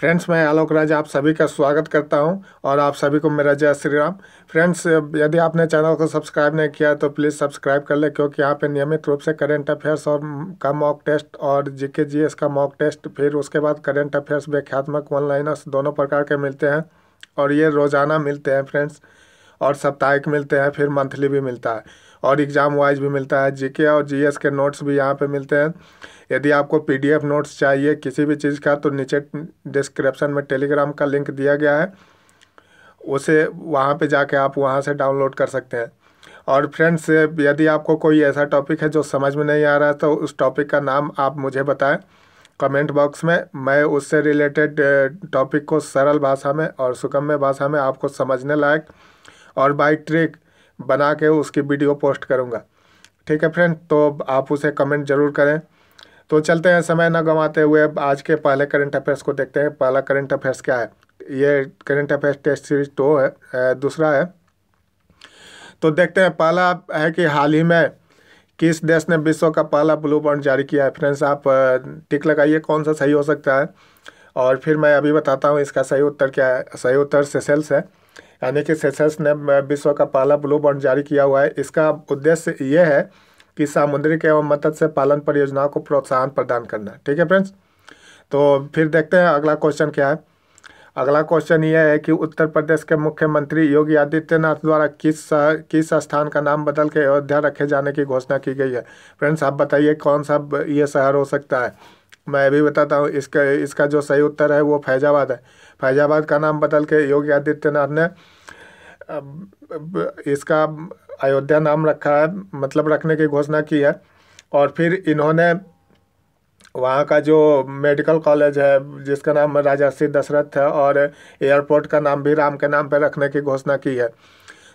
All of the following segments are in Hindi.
फ्रेंड्स मैं आलोक राज आप सभी का स्वागत करता हूं और आप सभी को मेरा जय श्री राम फ्रेंड्स यदि आपने चैनल को सब्सक्राइब नहीं किया तो प्लीज़ सब्सक्राइब कर ले क्योंकि यहाँ पे नियमित रूप से करंट अफेयर्स और का मॉक टेस्ट और जीके जीएस का मॉक टेस्ट फिर उसके बाद करंट अफेयर्स व्याख्यात्मक वन लाइनर्स दोनों प्रकार के मिलते हैं और ये रोज़ाना मिलते हैं फ्रेंड्स और साप्ताहिक मिलते हैं फिर मंथली भी मिलता है और एग्ज़ाम वाइज भी मिलता है जीके और जीएस के नोट्स भी यहाँ पे मिलते हैं यदि आपको पीडीएफ नोट्स चाहिए किसी भी चीज़ का तो नीचे डिस्क्रिप्शन में टेलीग्राम का लिंक दिया गया है उसे वहाँ पे जाके आप वहाँ से डाउनलोड कर सकते हैं और फ्रेंड्स यदि आपको कोई ऐसा टॉपिक है जो समझ में नहीं आ रहा तो उस टॉपिक का नाम आप मुझे बताएं कमेंट बॉक्स में मैं उससे रिलेटेड टॉपिक को सरल भाषा में और सुगम्य भाषा में आपको समझने लायक और बाइक ट्रिक बना के उसकी वीडियो पोस्ट करूँगा ठीक है फ्रेंड तो आप उसे कमेंट ज़रूर करें तो चलते हैं समय न गंवाते हुए आज के पहले करंट अफेयर्स को देखते हैं पहला करंट अफेयर्स क्या है ये current affairs test series two है दूसरा है तो देखते हैं पहला है कि हाल ही में किस देश ने विश्व का पहला ब्लू बॉन्ड जारी किया है फ्रेंड्स आप टिक लगाइए कौन सा सही हो सकता है और फिर मैं अभी बताता हूँ इसका सही उत्तर क्या है सही उत्तर सेसेल्स है यानी कि सेसेल्स ने विश्व का पहला ब्लू बॉन्ड जारी किया हुआ है इसका उद्देश्य ये है कि सामुद्रिक एवं मत्स्य पालन परियोजनाओं को प्रोत्साहन प्रदान करना ठीक है फ्रेंड्स तो फिर देखते हैं अगला क्वेश्चन क्या है अगला क्वेश्चन यह है कि उत्तर प्रदेश के मुख्यमंत्री योगी आदित्यनाथ द्वारा किस शहर किस स्थान का नाम बदल के अयोध्या रखे जाने की घोषणा की गई है फ्रेंड्स आप बताइए कौन सा ये शहर हो सकता है मैं भी बताता हूँ इसका इसका जो सही उत्तर है वो फैजाबाद है फैजाबाद का नाम बदल के योगी आदित्यनाथ ने इसका अयोध्या नाम रखा है मतलब रखने की घोषणा की है और फिर इन्होंने वहाँ का जो मेडिकल कॉलेज है जिसका नाम राजा श्री दशरथ है और एयरपोर्ट का नाम भी राम के नाम पर रखने की घोषणा की है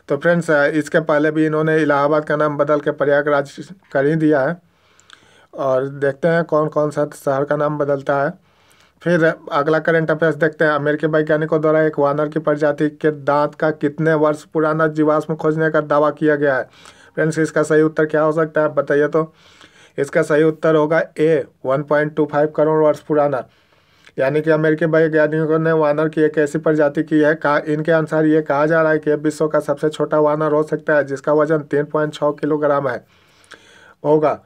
तो फ्रेंड्स इसके पहले भी इन्होंने इलाहाबाद का नाम बदल के प्रयागराज कर ही दिया है और देखते हैं कौन कौन सा शहर का नाम बदलता है फिर अगला करंट अफेयर्स देखते हैं अमेरिकी वैज्ञानिकों द्वारा एक वानर की प्रजाति के दांत का कितने वर्ष पुराना जीवाश्म खोजने का दावा किया गया है फ्रेंड्स इसका सही उत्तर क्या हो सकता है बताइए तो इसका सही उत्तर होगा ए 1.25 करोड़ वर्ष पुराना यानी कि अमेरिकी वैज्ञानिकों ने वानर की एक ऐसी प्रजाति की है कहा इनके अनुसार ये कहा जा रहा है कि विश्व का सबसे छोटा वानर हो सकता है जिसका वजन तीन पॉइंट छः किलोग्राम है होगा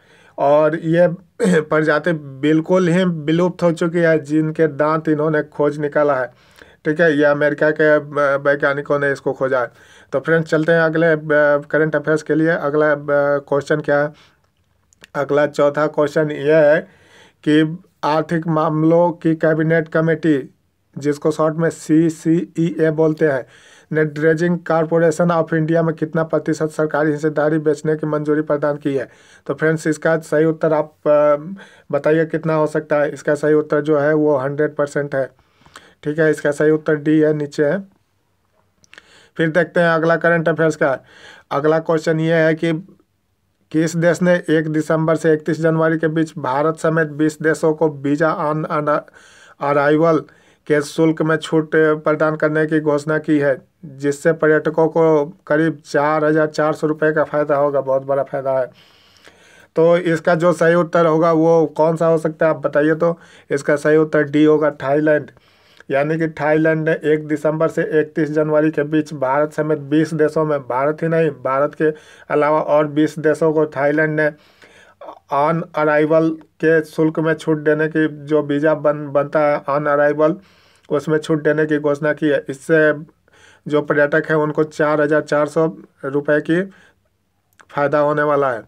और ये प्रजाति बिल्कुल ही विलुप्त हो चुकी है जिनके दांत इन्होंने खोज निकाला है ठीक है ये अमेरिका के वैज्ञानिकों ने इसको खोजा है तो फ्रेंड्स चलते हैं अगले करंट अफेयर्स के लिए अगला क्वेश्चन क्या है अगला चौथा क्वेश्चन ये है कि आर्थिक मामलों की कैबिनेट कमेटी जिसको शॉर्ट में सी सी ई ए बोलते हैं ने ड्रेजिंग कारपोरेशन ऑफ इंडिया में कितना प्रतिशत सरकारी हिस्सेदारी बेचने की मंजूरी प्रदान की है तो फ्रेंड्स इसका सही उत्तर आप बताइए कितना हो सकता है इसका सही उत्तर जो है वो हंड्रेड परसेंट है ठीक है इसका सही उत्तर डी है नीचे है फिर देखते हैं अगला करंट अफेयर्स का अगला क्वेश्चन ये है कि किस देश ने एक दिसंबर से इकतीस जनवरी के बीच भारत समेत बीस देशों को वीज़ा ऑन अराइवल के शुल्क में छूट प्रदान करने की घोषणा की है जिससे पर्यटकों को करीब चार हज़ार चार सौ रुपये का फ़ायदा होगा बहुत बड़ा फ़ायदा है तो इसका जो सही उत्तर होगा वो कौन सा हो सकता है आप बताइए तो इसका सही उत्तर डी होगा थाईलैंड यानी कि थाईलैंड ने एक दिसंबर से इकतीस जनवरी के बीच भारत समेत बीस देशों में भारत ही नहीं भारत के अलावा और बीस देशों को थाईलैंड ने ऑन अराइवल के शुल्क में छूट देने की जो वीज़ा बन बनता है ऑन अराइवल उसमें छूट देने की घोषणा की है इससे जो पर्यटक हैं उनको चार हज़ार चार सौ रुपये की फ़ायदा होने वाला है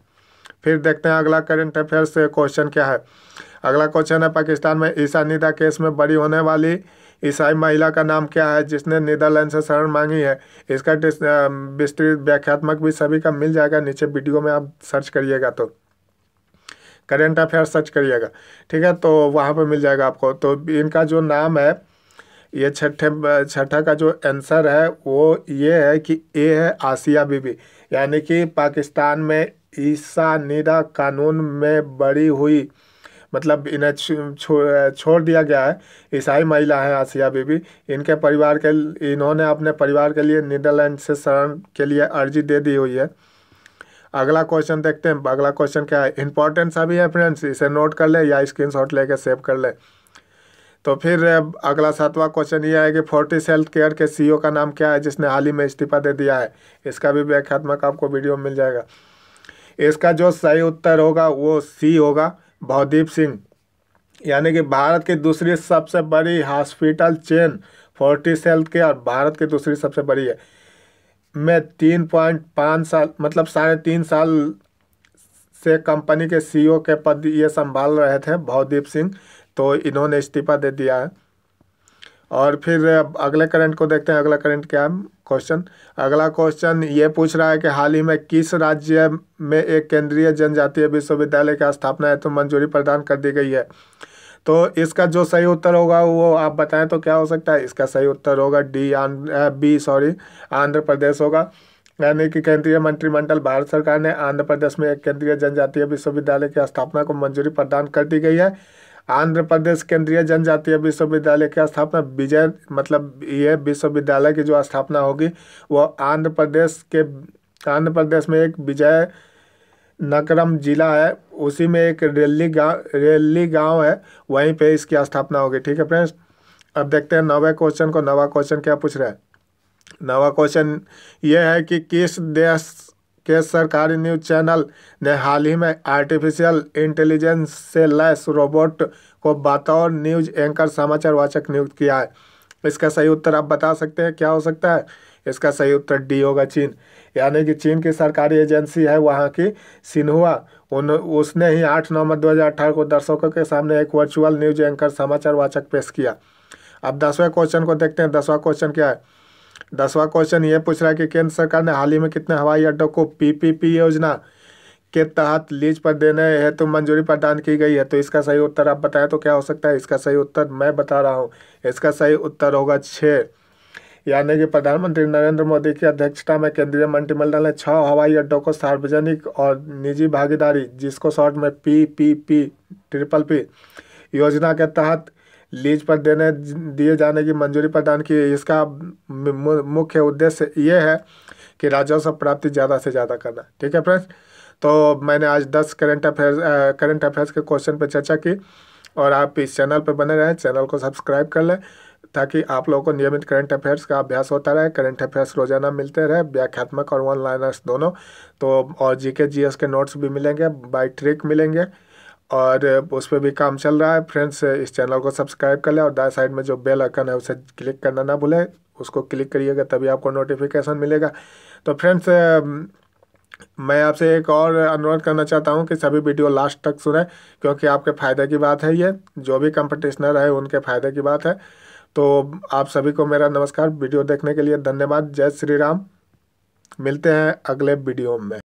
फिर देखते हैं अगला करंट अफेयर्स क्वेश्चन क्या है अगला क्वेश्चन है पाकिस्तान में ईसा निदा केस में बड़ी होने वाली ईसाई महिला का नाम क्या है जिसने नीदरलैंड से शरण मांगी है इसका विस्तृत व्याख्यात्मक भी सभी का मिल जाएगा नीचे वीडियो में आप सर्च करिएगा तो करेंट अफेयर सर्च करिएगा ठीक है तो वहाँ पर मिल जाएगा आपको तो इनका जो नाम है ये छठे छठा का जो आंसर है वो ये है कि ए है आसिया बीबी यानी कि पाकिस्तान में ईसा निदा कानून में बड़ी हुई मतलब इन्हें छो, छोड़ दिया गया है ईसाई महिला हैं आसिया बीबी इनके परिवार के इन्होंने अपने परिवार के लिए नीदरलैंड से शरण के लिए अर्जी दे दी हुई है अगला क्वेश्चन देखते हैं अगला क्वेश्चन क्या है इंपॉर्टेंट सा भी है फ्रेंड्स इसे नोट कर ले या स्क्रीनशॉट लेके सेव कर ले तो फिर अगला सातवां क्वेश्चन ये है कि फोर्टिस हेल्थ केयर के सीईओ e का नाम क्या है जिसने हाल ही में इस्तीफा दे दिया है इसका भी व्याख्यात्मक आपको वीडियो मिल जाएगा इसका जो सही उत्तर होगा वो सी होगा भवदीप सिंह यानी कि भारत की दूसरी सबसे बड़ी hospital chain Fortis health care Bharat की दूसरी सबसे बड़ी है मैं तीन पॉइंट पाँच साल मतलब साढ़े तीन साल से कंपनी के सीईओ e के पद ये संभाल रहे थे भवदीप सिंह तो इन्होंने इस्तीफा दे दिया है और फिर अगले करंट को देखते हैं अगला करंट क्या है क्वेश्चन अगला क्वेश्चन ये पूछ रहा है कि हाल ही में किस राज्य में एक केंद्रीय जनजातीय विश्वविद्यालय की स्थापना है तो मंजूरी प्रदान कर दी गई है तो इसका जो सही उत्तर होगा वो आप बताएं तो क्या हो सकता है इसका सही उत्तर होगा D B sorry Andhra Pradesh होगा यानी कि केंद्रीय मंत्रिमंडल भारत सरकार ने आंध्र प्रदेश में एक केंद्रीय जनजातीय विश्वविद्यालय की स्थापना को मंजूरी प्रदान कर दी गई है आंध्र प्रदेश केंद्रीय जनजातीय विश्वविद्यालय की स्थापना विजय मतलब ये विश्वविद्यालय की जो स्थापना होगी वो आंध्र प्रदेश के आंध्र प्रदेश में एक विजय नकरम जिला है उसी में एक रेली गाँव रेली गाँव है वहीं पे इसकी स्थापना होगी ठीक है फ्रेंड्स अब देखते हैं नवे क्वेश्चन को नवा क्वेश्चन क्या पूछ रहा है नवा क्वेश्चन ये है कि किस देश के सरकारी न्यूज चैनल ने हाल ही में आर्टिफिशियल इंटेलिजेंस से लैस रोबोट को बतौर न्यूज एंकर समाचार वाचक नियुक्त किया है इसका सही उत्तर आप बता सकते हैं क्या हो सकता है इसका सही उत्तर डी होगा चीन यानी कि चीन की सरकारी एजेंसी है वहाँ की सिन्हुआ उन उसने ही आठ नवंबर 2018 को दर्शकों के सामने एक वर्चुअल न्यूज एंकर समाचार वाचक पेश किया अब दसवें क्वेश्चन को देखते हैं दसवा क्वेश्चन क्या है दसवां क्वेश्चन ये पूछ रहा है कि केंद्र सरकार ने हाल ही में कितने हवाई अड्डों को पीपीपी योजना के तहत लीज पर देने हेतु तो मंजूरी प्रदान की गई है तो इसका सही उत्तर आप बताएं तो क्या हो सकता है इसका सही उत्तर मैं बता रहा हूँ इसका सही उत्तर होगा छः यानी कि प्रधानमंत्री नरेंद्र मोदी की अध्यक्षता में केंद्रीय मंत्रिमंडल ने छः हवाई अड्डों को सार्वजनिक और निजी भागीदारी जिसको शॉर्ट में P P P triple P योजना के तहत लीज पर देने दिए जाने की मंजूरी प्रदान की इसका मुख्य उद्देश्य ये है कि राजस्व प्राप्ति ज़्यादा से ज़्यादा करना ठीक है फ्रेंड्स तो मैंने आज दस करेंट अफेयर्स करेंट अफेयर्स के क्वेश्चन पर चर्चा की और आप इस चैनल पर बने रहें चैनल को सब्सक्राइब कर लें ताकि आप लोगों को नियमित करंट अफेयर्स का अभ्यास होता रहे करंट अफेयर्स रोजाना मिलते रहे व्याख्यात्मक और वन लाइनर्स दोनों तो और जीके जीएस के नोट्स भी मिलेंगे बाई ट्रिक मिलेंगे और उस पर भी काम चल रहा है फ्रेंड्स इस चैनल को सब्सक्राइब कर लें और दाएं साइड में जो बेल आइकन है उसे क्लिक करना ना भूलें उसको क्लिक करिएगा तभी आपको नोटिफिकेशन मिलेगा तो फ्रेंड्स मैं आपसे एक और अनुरोध करना चाहता हूं कि सभी वीडियो लास्ट तक सुने क्योंकि आपके फ़ायदे की बात है ये जो भी कंपटिशनर है उनके फ़ायदे की बात है तो आप सभी को मेरा नमस्कार वीडियो देखने के लिए धन्यवाद जय श्री राम मिलते हैं अगले वीडियो में